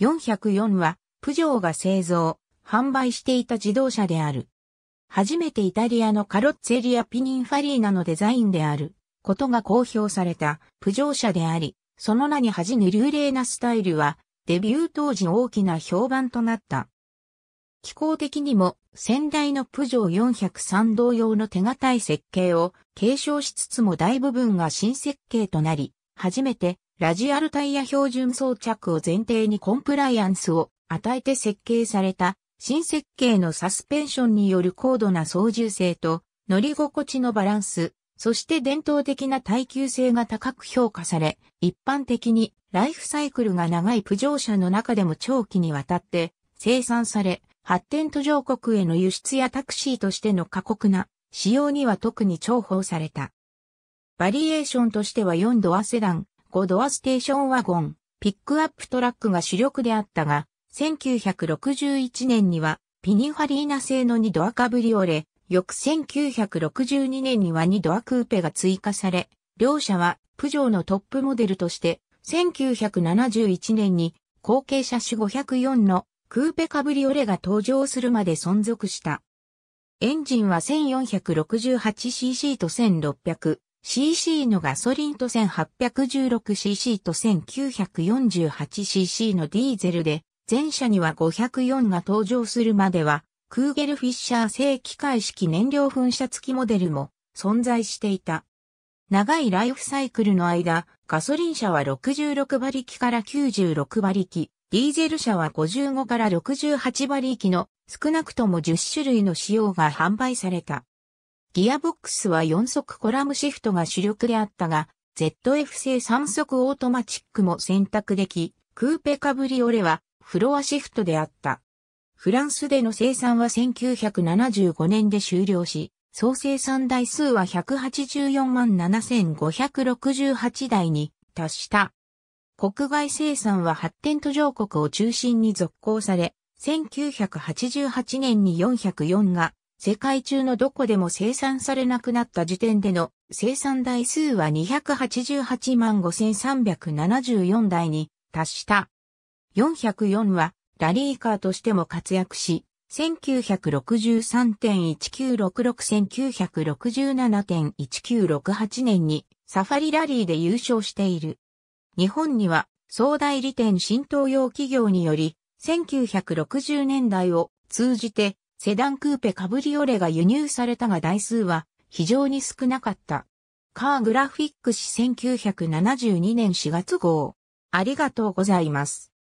404は、プジョーが製造、販売していた自動車である。初めてイタリアのカロッツェリアピニンファリーナのデザインである、ことが公表された、プジョー車であり、その名に恥じぬ流麗なスタイルは、デビュー当時大きな評判となった。気候的にも先代のプジョー403同様の手堅い設計を継承しつつも大部分が新設計となり、初めてラジアルタイヤ標準装着を前提にコンプライアンスを与えて設計された新設計のサスペンションによる高度な操縦性と乗り心地のバランス、そして伝統的な耐久性が高く評価され、一般的にライフサイクルが長いプジョー車の中でも長期にわたって生産され、発展途上国への輸出やタクシーとしての過酷な使用には特に重宝された。バリエーションとしては4ドアセダン、5ドアステーションワゴン、ピックアップトラックが主力であったが、1961年にはピニファリーナ製の2ドアカブリオレ、翌1962年には2ドアクーペが追加され、両社はプジョーのトップモデルとして、1971年に後継車種504のクーペカブリオレが登場するまで存続した。エンジンは 1468cc と cc のガソリンと 1816cc と 1948cc のディーゼルで、前者には504が登場するまでは、クーゲルフィッシャー製機械式燃料噴射付きモデルも存在していた。長いライフサイクルの間、ガソリン車は66馬力から96馬力、ディーゼル車は55から68馬力の少なくとも10種類の仕様が販売された。ギアボックスは4速コラムシフトが主力であったが、ZF 製3速オートマチックも選択でき、クーペカブリオレはフロアシフトであった。フランスでの生産は1975年で終了し、総生産台数は184万7568台に達した。国外生産は発展途上国を中心に続行され、1988年に404が世界中のどこでも生産されなくなった時点での生産台数は288万5374台に達した。404はラリーカーとしても活躍し、1963.19661967.1968年にサファリラリーで優勝している。日本には総代理店新東洋企業により1960年代を通じてセダンクーペカブリオレが輸入されたが台数は非常に少なかった。カーグラフィック誌1972年4月号。ありがとうございます。